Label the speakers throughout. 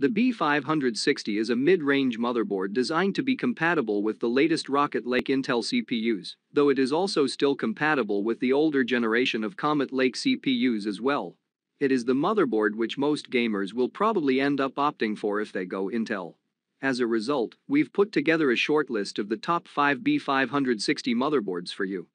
Speaker 1: The B560 is a mid-range motherboard designed to be compatible with the latest Rocket Lake Intel CPUs, though it is also still compatible with the older generation of Comet Lake CPUs as well. It is the motherboard which most gamers will probably end up opting for if they go Intel. As a result, we've put together a short list of the top 5 B560 motherboards for you.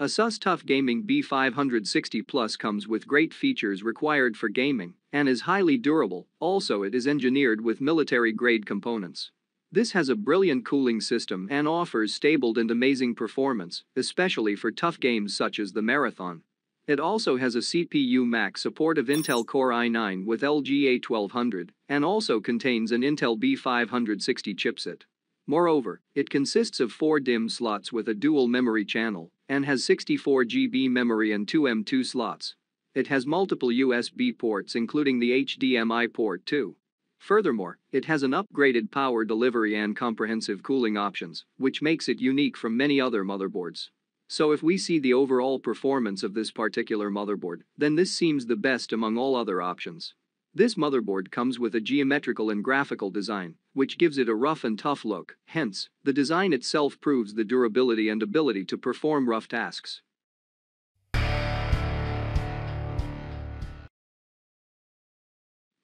Speaker 1: Asus TUF Gaming B560 Plus comes with great features required for gaming and is highly durable, also it is engineered with military-grade components. This has a brilliant cooling system and offers stable and amazing performance, especially for tough games such as the Marathon. It also has a CPU max support of Intel Core i9 with LGA 1200 and also contains an Intel B560 chipset. Moreover, it consists of four DIMM slots with a dual memory channel and has 64 GB memory and two M2 slots. It has multiple USB ports including the HDMI port too. Furthermore, it has an upgraded power delivery and comprehensive cooling options, which makes it unique from many other motherboards. So if we see the overall performance of this particular motherboard, then this seems the best among all other options. This motherboard comes with a geometrical and graphical design, which gives it a rough and tough look, hence, the design itself proves the durability and ability to perform rough tasks.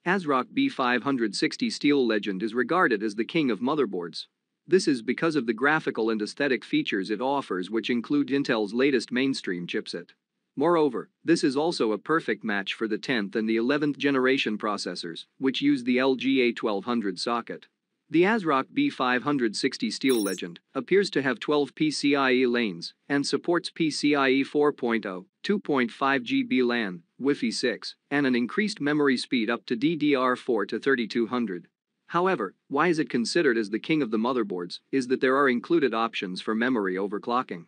Speaker 1: ASRock B560 Steel Legend is regarded as the king of motherboards. This is because of the graphical and aesthetic features it offers which include Intel's latest mainstream chipset. Moreover, this is also a perfect match for the 10th and the 11th generation processors, which use the LGA 1200 socket. The ASRock B560 Steel Legend appears to have 12 PCIe lanes and supports PCIe 4.0, 2.5 GB LAN, Wi-Fi 6, and an increased memory speed up to DDR4 to 3200. However, why is it considered as the king of the motherboards is that there are included options for memory overclocking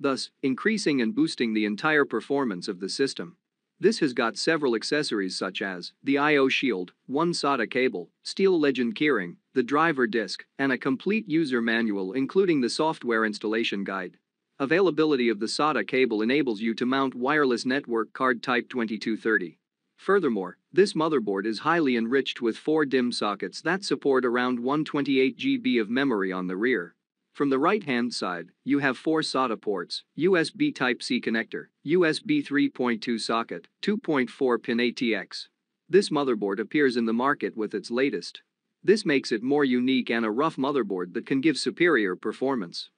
Speaker 1: thus increasing and boosting the entire performance of the system. This has got several accessories such as the I.O. shield, one SATA cable, Steel Legend keyring, the driver disk, and a complete user manual including the software installation guide. Availability of the SATA cable enables you to mount wireless network card type 2230. Furthermore, this motherboard is highly enriched with four DIMM sockets that support around 128 GB of memory on the rear. From the right-hand side, you have four SATA ports, USB Type-C connector, USB 3.2 socket, 2.4 pin ATX. This motherboard appears in the market with its latest. This makes it more unique and a rough motherboard that can give superior performance.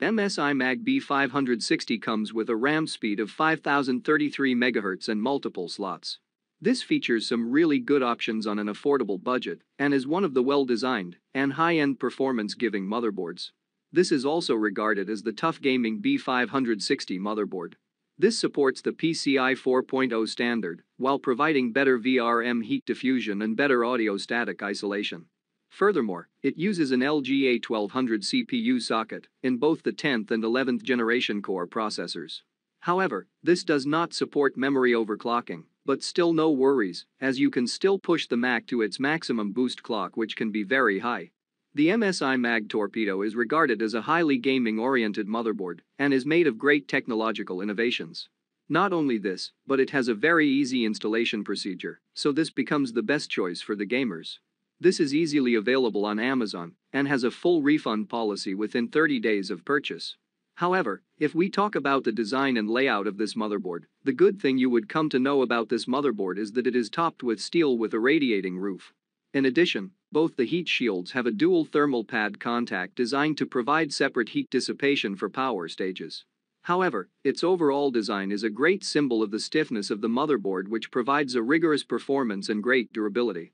Speaker 1: MSI Mag B560 comes with a RAM speed of 5033 MHz and multiple slots. This features some really good options on an affordable budget and is one of the well-designed and high-end performance-giving motherboards. This is also regarded as the Tough Gaming B560 motherboard. This supports the PCI 4.0 standard while providing better VRM heat diffusion and better audio static isolation. Furthermore, it uses an LGA 1200 CPU socket in both the 10th and 11th generation core processors. However, this does not support memory overclocking but still no worries, as you can still push the MAC to its maximum boost clock which can be very high. The MSI MAG Torpedo is regarded as a highly gaming-oriented motherboard and is made of great technological innovations. Not only this, but it has a very easy installation procedure, so this becomes the best choice for the gamers. This is easily available on Amazon and has a full refund policy within 30 days of purchase. However, if we talk about the design and layout of this motherboard, the good thing you would come to know about this motherboard is that it is topped with steel with a radiating roof. In addition, both the heat shields have a dual thermal pad contact designed to provide separate heat dissipation for power stages. However, its overall design is a great symbol of the stiffness of the motherboard which provides a rigorous performance and great durability.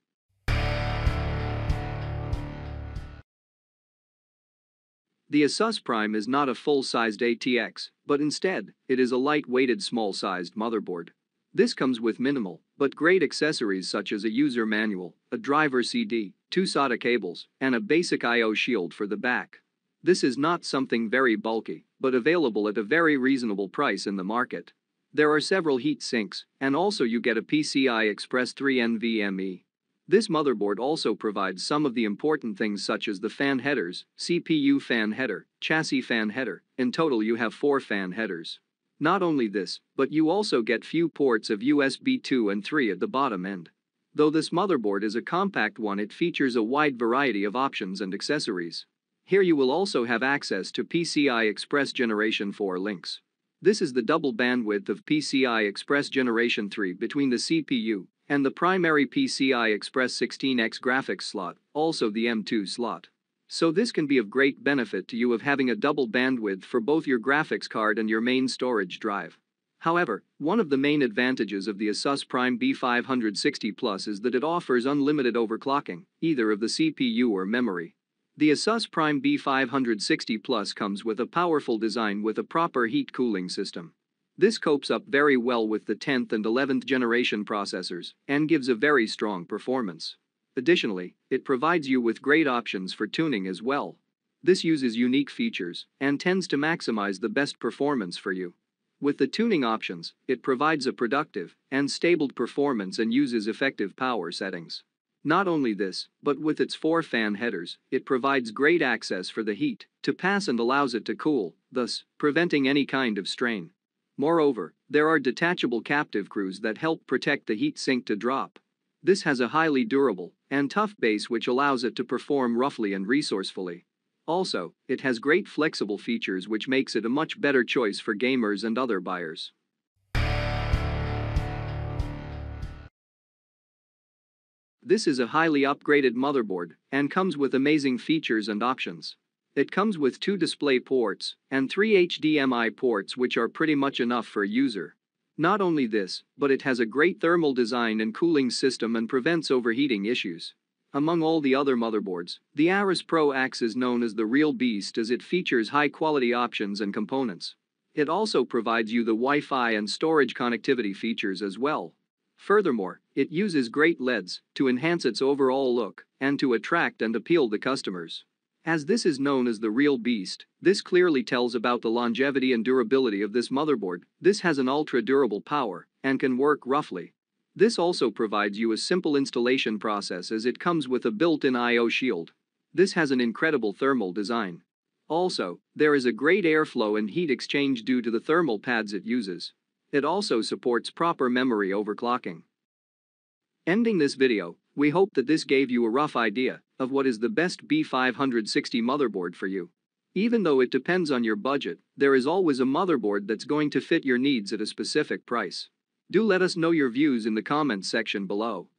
Speaker 1: The ASUS Prime is not a full-sized ATX, but instead, it is a light-weighted small-sized motherboard. This comes with minimal, but great accessories such as a user manual, a driver CD, two SATA cables, and a basic I.O. shield for the back. This is not something very bulky, but available at a very reasonable price in the market. There are several heat sinks, and also you get a PCI Express 3 NVMe this motherboard also provides some of the important things such as the fan headers, CPU fan header, chassis fan header, in total you have 4 fan headers. Not only this, but you also get few ports of USB 2 and 3 at the bottom end. Though this motherboard is a compact one it features a wide variety of options and accessories. Here you will also have access to PCI Express Generation 4 links. This is the double bandwidth of PCI Express Generation 3 between the CPU, and the primary PCI Express 16X graphics slot, also the M2 slot. So this can be of great benefit to you of having a double bandwidth for both your graphics card and your main storage drive. However, one of the main advantages of the Asus Prime B560 Plus is that it offers unlimited overclocking, either of the CPU or memory. The Asus Prime B560 Plus comes with a powerful design with a proper heat cooling system. This copes up very well with the 10th and 11th generation processors and gives a very strong performance. Additionally, it provides you with great options for tuning as well. This uses unique features and tends to maximize the best performance for you. With the tuning options, it provides a productive and stable performance and uses effective power settings. Not only this, but with its four fan headers, it provides great access for the heat to pass and allows it to cool, thus preventing any kind of strain. Moreover, there are detachable captive crews that help protect the heat sink to drop. This has a highly durable and tough base which allows it to perform roughly and resourcefully. Also, it has great flexible features which makes it a much better choice for gamers and other buyers. This is a highly upgraded motherboard and comes with amazing features and options. It comes with two display ports and three HDMI ports which are pretty much enough for a user. Not only this, but it has a great thermal design and cooling system and prevents overheating issues. Among all the other motherboards, the Aris Pro X is known as the real beast as it features high-quality options and components. It also provides you the Wi-Fi and storage connectivity features as well. Furthermore, it uses great LEDs to enhance its overall look and to attract and appeal the customers. As this is known as the real beast, this clearly tells about the longevity and durability of this motherboard, this has an ultra-durable power, and can work roughly. This also provides you a simple installation process as it comes with a built-in I.O. shield. This has an incredible thermal design. Also, there is a great airflow and heat exchange due to the thermal pads it uses. It also supports proper memory overclocking. Ending this video, we hope that this gave you a rough idea of what is the best B560 motherboard for you. Even though it depends on your budget, there is always a motherboard that's going to fit your needs at a specific price. Do let us know your views in the comments section below.